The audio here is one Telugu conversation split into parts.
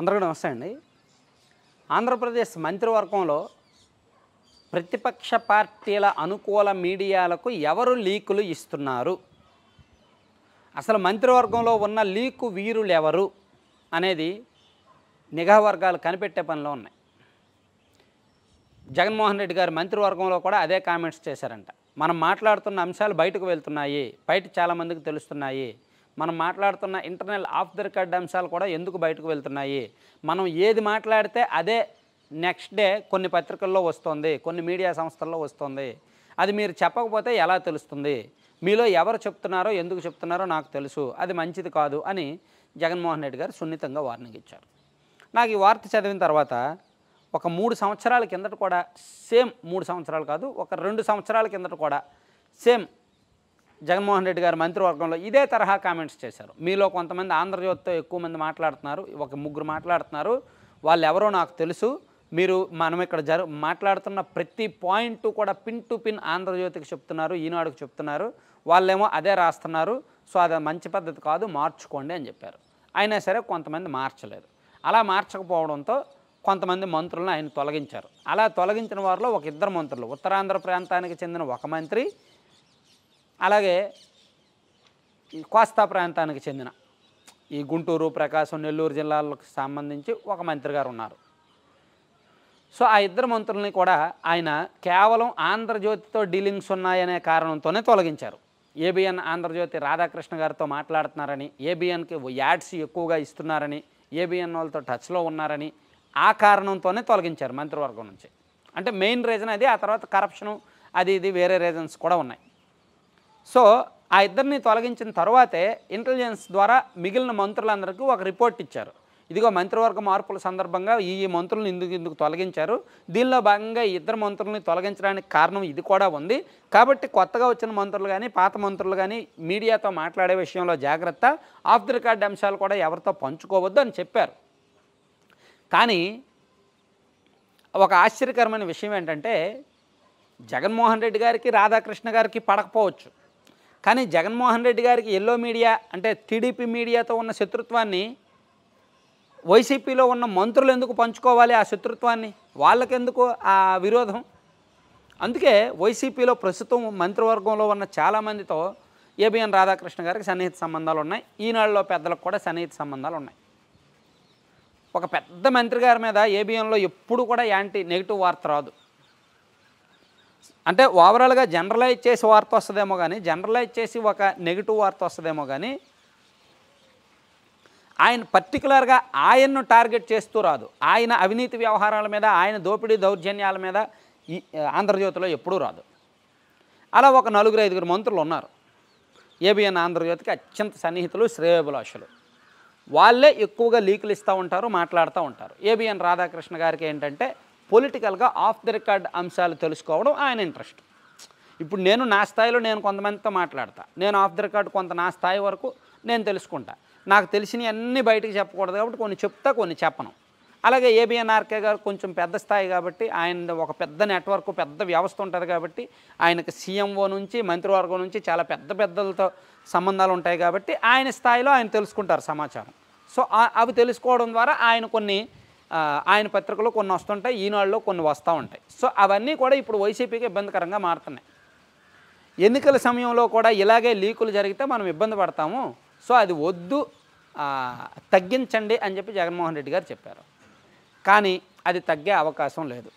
అందరికీ నమస్తే అండి ఆంధ్రప్రదేశ్ మంత్రివర్గంలో ప్రతిపక్ష పార్టీల అనుకూల మీడియాలకు ఎవరు లీకులు ఇస్తున్నారు అసలు మంత్రివర్గంలో ఉన్న లీకు వీరులు ఎవరు అనేది నిఘా వర్గాలు కనిపెట్టే పనిలో ఉన్నాయి జగన్మోహన్ రెడ్డి గారు మంత్రివర్గంలో కూడా అదే కామెంట్స్ చేశారంట మనం మాట్లాడుతున్న అంశాలు బయటకు వెళ్తున్నాయి బయట చాలామందికి తెలుస్తున్నాయి మనం మాట్లాడుతున్న ఇంటర్నల్ ఆఫ్ ద రికార్డ్ అంశాలు కూడా ఎందుకు బయటకు వెళ్తున్నాయి మనం ఏది మాట్లాడితే అదే నెక్స్ట్ డే కొన్ని పత్రికల్లో వస్తుంది కొన్ని మీడియా సంస్థల్లో వస్తుంది అది మీరు చెప్పకపోతే ఎలా తెలుస్తుంది మీలో ఎవరు చెప్తున్నారో ఎందుకు చెప్తున్నారో నాకు తెలుసు అది మంచిది కాదు అని జగన్మోహన్ రెడ్డి గారు సున్నితంగా వార్నింగ్ ఇచ్చారు నాకు ఈ వార్త చదివిన తర్వాత ఒక మూడు సంవత్సరాల కిందట కూడా సేమ్ మూడు సంవత్సరాలు కాదు ఒక రెండు సంవత్సరాల కిందట కూడా సేమ్ జగన్మోహన్ రెడ్డి గారు మంత్రివర్గంలో ఇదే తరహా కామెంట్స్ చేశారు మీలో కొంతమంది ఆంధ్రజ్యోతితో ఎక్కువ మంది మాట్లాడుతున్నారు ఒక ముగ్గురు మాట్లాడుతున్నారు వాళ్ళు ఎవరో నాకు తెలుసు మీరు మనం ఇక్కడ జరు మాట్లాడుతున్న ప్రతి పాయింట్ కూడా పిన్ టు పిన్ ఆంధ్రజ్యోతికి చెప్తున్నారు ఈనాడుకు చెప్తున్నారు వాళ్ళేమో అదే రాస్తున్నారు సో అది మంచి పద్ధతి కాదు మార్చుకోండి అని చెప్పారు అయినా సరే కొంతమంది మార్చలేదు అలా మార్చకపోవడంతో కొంతమంది మంత్రులను ఆయన తొలగించారు అలా తొలగించిన వారిలో ఒక ఇద్దరు మంత్రులు ఉత్తరాంధ్ర ప్రాంతానికి చెందిన ఒక మంత్రి అలాగే ఈ కోస్తా ప్రాంతానికి చెందిన ఈ గుంటూరు ప్రకాశం నెల్లూరు జిల్లాలకు సంబంధించి ఒక మంత్రి గారు ఉన్నారు సో ఆ ఇద్దరు మంత్రుల్ని కూడా ఆయన కేవలం ఆంధ్రజ్యోతితో డీలింగ్స్ ఉన్నాయనే కారణంతోనే తొలగించారు ఏబిఎన్ ఆంధ్రజ్యోతి రాధాకృష్ణ గారితో మాట్లాడుతున్నారని ఏబిఎన్కి యాడ్స్ ఎక్కువగా ఇస్తున్నారని ఏబిఎన్ వాళ్ళతో టచ్లో ఉన్నారని ఆ కారణంతోనే తొలగించారు మంత్రివర్గం నుంచి అంటే మెయిన్ రీజన్ అది ఆ తర్వాత కరప్షను అది ఇది వేరే రీజన్స్ కూడా ఉన్నాయి సో ఆ ఇద్దరిని తొలగించిన తర్వాతే ఇంటెలిజెన్స్ ద్వారా మిగిలిన మంత్రులందరికీ ఒక రిపోర్ట్ ఇచ్చారు ఇదిగో మంత్రివర్గ మార్పుల సందర్భంగా ఈ మంత్రులను ఇందుకు ఇందుకు తొలగించారు దీనిలో భాగంగా ఇద్దరు మంత్రుల్ని తొలగించడానికి కారణం ఇది కూడా ఉంది కాబట్టి కొత్తగా వచ్చిన మంత్రులు కానీ పాత మంత్రులు కానీ మీడియాతో మాట్లాడే విషయంలో జాగ్రత్త ఆఫ్ ది రికార్డ్ అంశాలు కూడా ఎవరితో పంచుకోవద్దు అని చెప్పారు కానీ ఒక ఆశ్చర్యకరమైన విషయం ఏంటంటే జగన్మోహన్ రెడ్డి గారికి రాధాకృష్ణ గారికి పడకపోవచ్చు కానీ జగన్మోహన్ రెడ్డి గారికి ఎల్లో మీడియా అంటే టీడీపీ మీడియాతో ఉన్న శత్రుత్వాన్ని వైసీపీలో ఉన్న మంత్రులు ఎందుకు పంచుకోవాలి ఆ శత్రుత్వాన్ని వాళ్ళకెందుకు ఆ విరోధం అందుకే వైసీపీలో ప్రస్తుతం మంత్రివర్గంలో ఉన్న చాలామందితో ఏబిఎన్ రాధాకృష్ణ గారికి సన్నిహిత సంబంధాలు ఉన్నాయి ఈనాళ్ళలో పెద్దలకు కూడా సన్నిహిత సంబంధాలు ఉన్నాయి ఒక పెద్ద మంత్రి గారి మీద ఏబిఎన్లో ఎప్పుడు కూడా యాంటీ నెగిటివ్ వార్త రాదు అంటే ఓవరాల్గా జనరలైజ్ చేసి వార్త వస్తుందేమో కానీ జనరలైజ్ చేసి ఒక నెగిటివ్ వార్త వస్తుందేమో కానీ ఆయన పర్టికులర్గా ఆయన్ను టార్గెట్ చేస్తూ రాదు ఆయన అవినీతి వ్యవహారాల మీద ఆయన దోపిడీ దౌర్జన్యాల మీద ఈ ఆంధ్రజ్యోతిలో ఎప్పుడూ రాదు అలా ఒక నలుగురు ఐదుగురు మంత్రులు ఉన్నారు ఏబిఎన్ ఆంధ్రజ్యోతికి అత్యంత సన్నిహితులు శ్రేయోభిలాషులు వాళ్ళే ఎక్కువగా లీకులు ఇస్తూ ఉంటారు మాట్లాడుతూ ఉంటారు ఏబిఎన్ రాధాకృష్ణ గారికి ఏంటంటే పొలిటికల్గా ఆఫ్ ది రికార్డ్ అంశాలు తెలుసుకోవడం ఆయన ఇంట్రెస్ట్ ఇప్పుడు నేను నా స్థాయిలో నేను కొంతమందితో మాట్లాడతా నేను ఆఫ్ ది రికార్డ్ కొంత నా స్థాయి వరకు నేను తెలుసుకుంటా నాకు అన్నీ బయటకు చెప్పకూడదు కాబట్టి కొన్ని చెప్తా కొన్ని చెప్పను అలాగే ఏబిఎన్ఆర్కే గారు కొంచెం పెద్ద స్థాయి కాబట్టి ఆయన ఒక పెద్ద నెట్వర్క్ పెద్ద వ్యవస్థ ఉంటుంది కాబట్టి ఆయనకు సీఎంఓ నుంచి మంత్రివర్గం నుంచి చాలా పెద్ద పెద్దలతో సంబంధాలు ఉంటాయి కాబట్టి ఆయన స్థాయిలో ఆయన తెలుసుకుంటారు సమాచారం సో అవి తెలుసుకోవడం ద్వారా ఆయన కొన్ని ఆయన పత్రికలో కొన్ని వస్తుంటాయి ఈనాడులో కొన్ని వస్తూ ఉంటాయి సో అవన్నీ కూడా ఇప్పుడు వైసీపీకి ఇబ్బందికరంగా మారుతున్నాయి ఎన్నికల సమయంలో కూడా ఇలాగే లీకులు జరిగితే మనం ఇబ్బంది పడతాము సో అది వద్దు తగ్గించండి అని చెప్పి జగన్మోహన్ రెడ్డి గారు చెప్పారు కానీ అది తగ్గే అవకాశం లేదు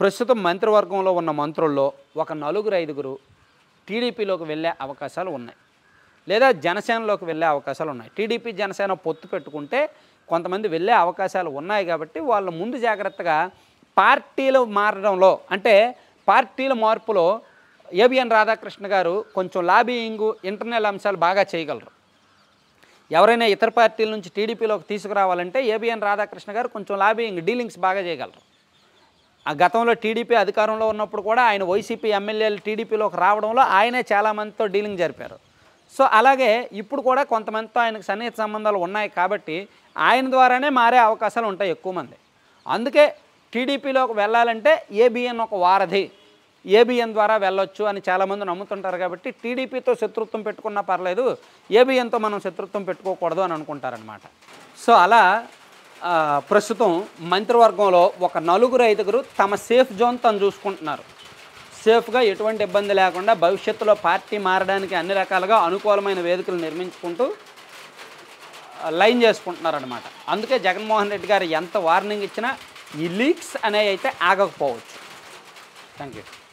ప్రస్తుతం మంత్రివర్గంలో ఉన్న మంత్రుల్లో ఒక నలుగురు ఐదుగురు టీడీపీలోకి వెళ్ళే అవకాశాలు ఉన్నాయి లేదా జనసేనలోకి వెళ్ళే అవకాశాలు ఉన్నాయి టీడీపీ జనసేన పొత్తు పెట్టుకుంటే కొంతమంది వెళ్ళే అవకాశాలు ఉన్నాయి కాబట్టి వాళ్ళు ముందు జాగ్రత్తగా పార్టీలు మారడంలో అంటే పార్టీల మార్పులో ఏబిఎన్ రాధాకృష్ణ గారు కొంచెం లాబీయింగ్ ఇంటర్నల్ అంశాలు బాగా చేయగలరు ఎవరైనా ఇతర పార్టీల నుంచి టీడీపీలోకి తీసుకురావాలంటే ఏబిఎన్ రాధాకృష్ణ గారు కొంచెం లాబియింగ్ డీలింగ్స్ బాగా చేయగలరు ఆ గతంలో టీడీపీ అధికారంలో ఉన్నప్పుడు కూడా ఆయన వైసీపీ ఎమ్మెల్యేలు టీడీపీలోకి రావడంలో ఆయనే చాలామందితో డీలింగ్ జరిపారు సో అలాగే ఇప్పుడు కూడా కొంతమందితో ఆయనకు సన్నిహిత సంబంధాలు ఉన్నాయి కాబట్టి ఆయన ద్వారానే మారే అవకాశాలు ఉంటాయి ఎక్కువ మంది అందుకే టీడీపీలోకి వెళ్ళాలంటే ఏబిఎన్ ఒక వారధి ఏబిఎన్ ద్వారా వెళ్ళొచ్చు అని చాలామంది నమ్ముతుంటారు కాబట్టి టీడీపీతో శత్రుత్వం పెట్టుకున్నా పర్లేదు ఏబిఎన్తో మనం శత్రుత్వం పెట్టుకోకూడదు అని అనుకుంటారనమాట సో అలా ప్రస్తుతం మంత్రివర్గంలో ఒక నలుగురు ఐదుగురు తమ సేఫ్ జోన్ తను చూసుకుంటున్నారు సేఫ్గా ఎటువంటి ఇబ్బంది లేకుండా భవిష్యత్తులో పార్టీ మారడానికి అన్ని రకాలుగా అనుకూలమైన వేదికలు నిర్మించుకుంటూ లైన్ చేసుకుంటున్నారనమాట అందుకే జగన్మోహన్ రెడ్డి గారు ఎంత వార్నింగ్ ఇచ్చినా ఈ లీక్స్ అనేవి అయితే ఆగకపోవచ్చు థ్యాంక్ యూ